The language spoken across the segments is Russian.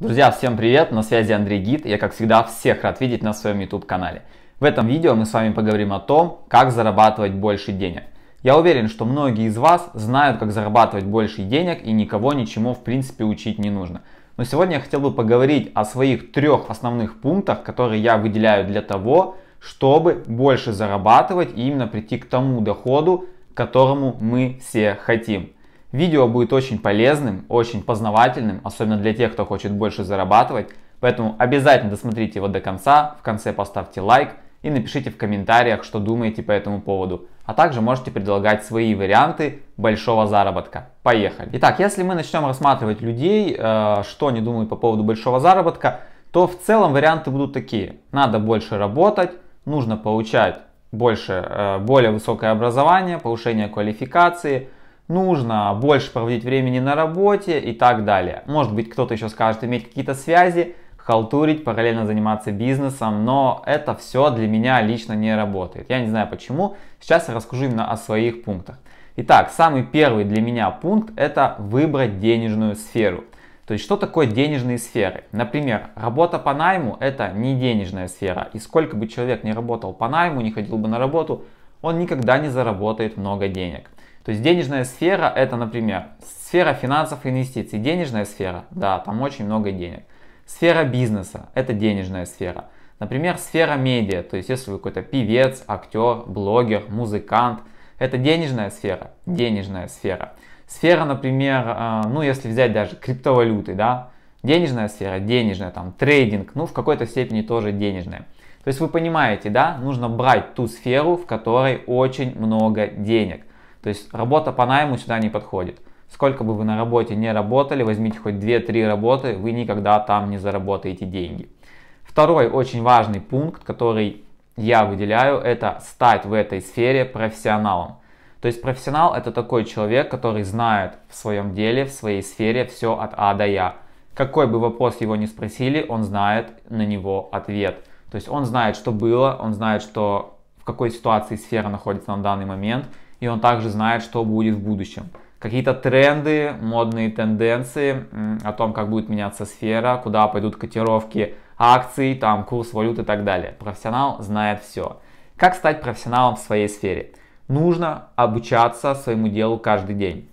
Друзья, всем привет! На связи Андрей Гид. Я, как всегда, всех рад видеть на своем YouTube-канале. В этом видео мы с вами поговорим о том, как зарабатывать больше денег. Я уверен, что многие из вас знают, как зарабатывать больше денег и никого ничему в принципе учить не нужно. Но сегодня я хотел бы поговорить о своих трех основных пунктах, которые я выделяю для того, чтобы больше зарабатывать и именно прийти к тому доходу, к которому мы все хотим. Видео будет очень полезным, очень познавательным, особенно для тех, кто хочет больше зарабатывать. Поэтому обязательно досмотрите его до конца, в конце поставьте лайк и напишите в комментариях, что думаете по этому поводу. А также можете предлагать свои варианты большого заработка. Поехали! Итак, если мы начнем рассматривать людей, э, что они думают по поводу большого заработка, то в целом варианты будут такие. Надо больше работать, нужно получать больше, э, более высокое образование, повышение квалификации – нужно больше проводить времени на работе и так далее. Может быть, кто-то еще скажет иметь какие-то связи, халтурить, параллельно заниматься бизнесом, но это все для меня лично не работает. Я не знаю почему. Сейчас я расскажу именно о своих пунктах. Итак, самый первый для меня пункт – это выбрать денежную сферу. То есть, что такое денежные сферы? Например, работа по найму – это не денежная сфера. И сколько бы человек не работал по найму, не ходил бы на работу, он никогда не заработает много денег. То есть денежная сфера это, например, сфера финансов и инвестиций. Денежная сфера, да, там очень много денег. Сфера бизнеса это денежная сфера. Например, сфера медиа, то есть если вы какой-то певец, актер, блогер, музыкант, это денежная сфера, денежная сфера. Сфера, например, э, ну если взять даже криптовалюты, да, денежная сфера, денежная, там трейдинг, ну в какой-то степени тоже денежная. То есть вы понимаете, да, нужно брать ту сферу, в которой очень много денег. То есть работа по найму сюда не подходит. Сколько бы вы на работе не работали, возьмите хоть 2-3 работы, вы никогда там не заработаете деньги. Второй очень важный пункт, который я выделяю, это стать в этой сфере профессионалом. То есть профессионал это такой человек, который знает в своем деле, в своей сфере все от А до Я. Какой бы вопрос его ни спросили, он знает на него ответ. То есть он знает, что было, он знает, что в какой ситуации сфера находится на данный момент, и он также знает, что будет в будущем. Какие-то тренды, модные тенденции о том, как будет меняться сфера, куда пойдут котировки акций, там, курс валют и так далее. Профессионал знает все. Как стать профессионалом в своей сфере? Нужно обучаться своему делу каждый день.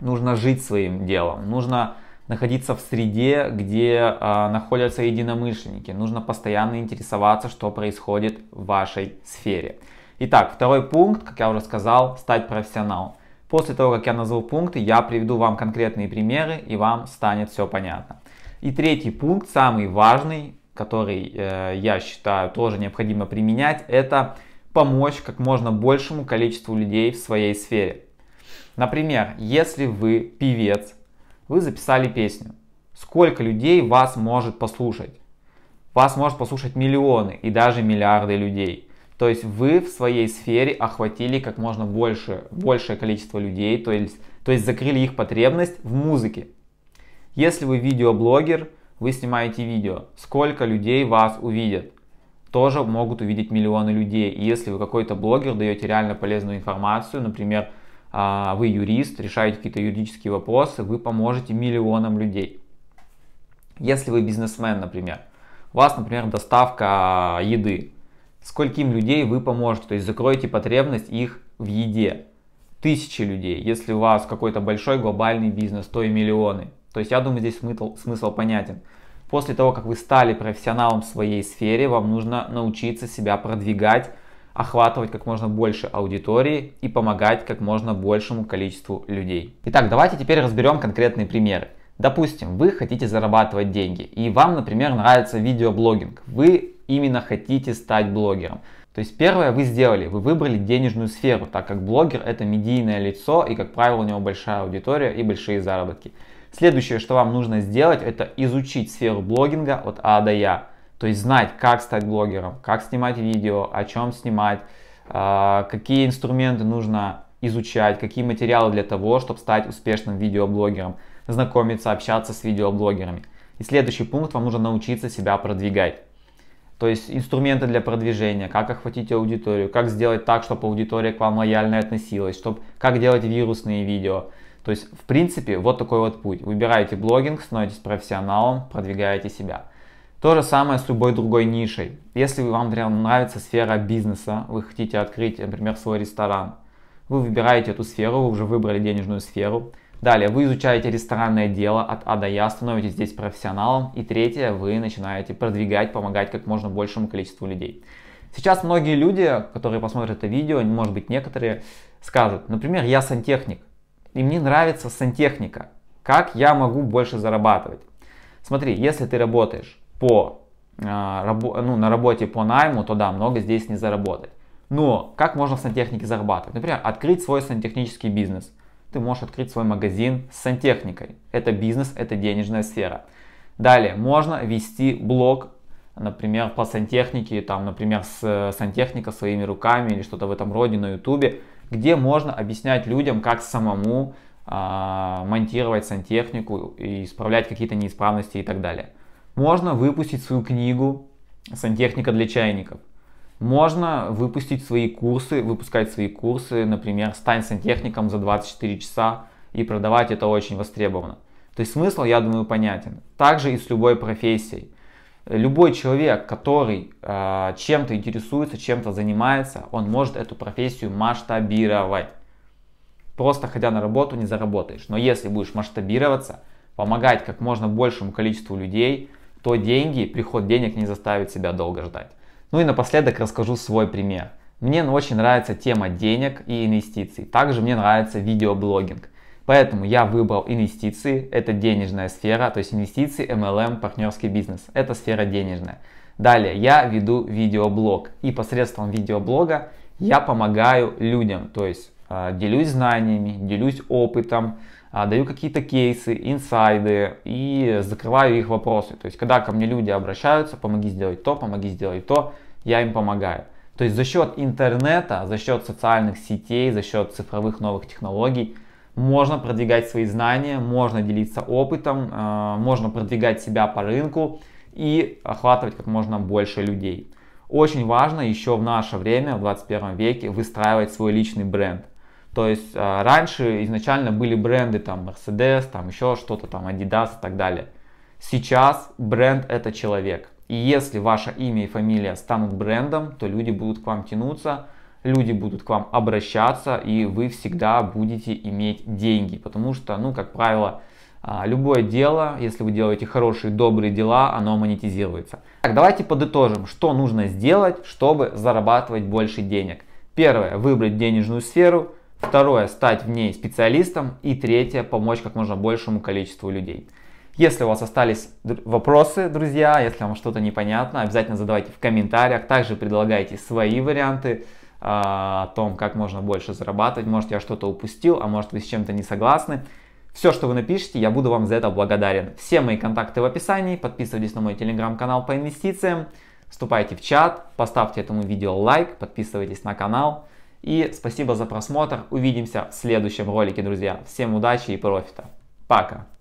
Нужно жить своим делом. Нужно находиться в среде, где э, находятся единомышленники. Нужно постоянно интересоваться, что происходит в вашей сфере. Итак, второй пункт, как я уже сказал, стать профессионалом. После того, как я назову пункты, я приведу вам конкретные примеры, и вам станет все понятно. И третий пункт, самый важный, который э, я считаю тоже необходимо применять, это помочь как можно большему количеству людей в своей сфере. Например, если вы певец, вы записали песню, сколько людей вас может послушать? Вас может послушать миллионы и даже миллиарды людей. То есть вы в своей сфере охватили как можно больше, большее количество людей, то есть, то есть закрыли их потребность в музыке. Если вы видеоблогер, вы снимаете видео, сколько людей вас увидят? Тоже могут увидеть миллионы людей. И если вы какой-то блогер, даете реально полезную информацию, например, а, вы юрист, решаете какие-то юридические вопросы, вы поможете миллионам людей. Если вы бизнесмен, например, у вас, например, доставка еды, скольким людей вы поможете, то есть закроете потребность их в еде. Тысячи людей, если у вас какой-то большой глобальный бизнес, то и миллионы. То есть я думаю, здесь смысл, смысл понятен. После того, как вы стали профессионалом в своей сфере, вам нужно научиться себя продвигать, охватывать как можно больше аудитории и помогать как можно большему количеству людей. Итак, давайте теперь разберем конкретные примеры. Допустим, вы хотите зарабатывать деньги, и вам, например, нравится видеоблогинг. Вы именно хотите стать блогером. То есть первое вы сделали, вы выбрали денежную сферу, так как блогер это медийное лицо и, как правило, у него большая аудитория и большие заработки. Следующее, что вам нужно сделать, это изучить сферу блогинга от А до Я. То есть знать, как стать блогером, как снимать видео, о чем снимать, а, какие инструменты нужно изучать, какие материалы для того, чтобы стать успешным видеоблогером, знакомиться, общаться с видеоблогерами. И следующий пункт, вам нужно научиться себя продвигать. То есть инструменты для продвижения, как охватить аудиторию, как сделать так, чтобы аудитория к вам лояльно относилась, чтобы, как делать вирусные видео. То есть, в принципе, вот такой вот путь. Выбираете блогинг, становитесь профессионалом, продвигаете себя. То же самое с любой другой нишей. Если вам прям нравится сфера бизнеса, вы хотите открыть, например, свой ресторан, вы выбираете эту сферу, вы уже выбрали денежную сферу, Далее, вы изучаете ресторанное дело от А до Я, становитесь здесь профессионалом. И третье, вы начинаете продвигать, помогать как можно большему количеству людей. Сейчас многие люди, которые посмотрят это видео, может быть некоторые, скажут, например, я сантехник, и мне нравится сантехника. Как я могу больше зарабатывать? Смотри, если ты работаешь по, а, ну, на работе по найму, то да, много здесь не заработать. Но как можно в сантехнике зарабатывать? Например, открыть свой сантехнический бизнес – ты можешь открыть свой магазин с сантехникой. Это бизнес, это денежная сфера. Далее, можно вести блог, например, по сантехнике, там, например, с э, сантехника своими руками или что-то в этом роде на ютубе, где можно объяснять людям, как самому э, монтировать сантехнику и исправлять какие-то неисправности и так далее. Можно выпустить свою книгу «Сантехника для чайников», можно выпустить свои курсы, выпускать свои курсы, например, «Стань сантехником за 24 часа» и продавать это очень востребовано. То есть смысл, я думаю, понятен. Также и с любой профессией. Любой человек, который э, чем-то интересуется, чем-то занимается, он может эту профессию масштабировать. Просто ходя на работу не заработаешь. Но если будешь масштабироваться, помогать как можно большему количеству людей, то деньги, приход денег не заставит себя долго ждать. Ну и напоследок расскажу свой пример. Мне ну, очень нравится тема денег и инвестиций. Также мне нравится видеоблогинг. Поэтому я выбрал инвестиции, это денежная сфера, то есть инвестиции, MLM, партнерский бизнес. Это сфера денежная. Далее я веду видеоблог и посредством видеоблога я помогаю людям, то есть а, делюсь знаниями, делюсь опытом, а, даю какие-то кейсы, инсайды и закрываю их вопросы. То есть, когда ко мне люди обращаются, помоги сделать то, помоги сделать то, я им помогаю. То есть за счет интернета, за счет социальных сетей, за счет цифровых новых технологий можно продвигать свои знания, можно делиться опытом, а, можно продвигать себя по рынку и охватывать как можно больше людей. Очень важно еще в наше время, в 21 веке, выстраивать свой личный бренд. То есть а, раньше изначально были бренды там Mercedes, там еще что-то там Adidas и так далее. Сейчас бренд это человек. И если ваше имя и фамилия станут брендом, то люди будут к вам тянуться, люди будут к вам обращаться, и вы всегда будете иметь деньги. Потому что, ну, как правило, а, любое дело, если вы делаете хорошие, добрые дела, оно монетизируется. Так, давайте подытожим, что нужно сделать, чтобы зарабатывать больше денег. Первое, выбрать денежную сферу – Второе, стать в ней специалистом. И третье, помочь как можно большему количеству людей. Если у вас остались вопросы, друзья, если вам что-то непонятно, обязательно задавайте в комментариях. Также предлагайте свои варианты э, о том, как можно больше зарабатывать. Может, я что-то упустил, а может, вы с чем-то не согласны. Все, что вы напишите, я буду вам за это благодарен. Все мои контакты в описании. Подписывайтесь на мой телеграм-канал по инвестициям. Вступайте в чат, поставьте этому видео лайк, подписывайтесь на канал. И спасибо за просмотр. Увидимся в следующем ролике, друзья. Всем удачи и профита. Пока.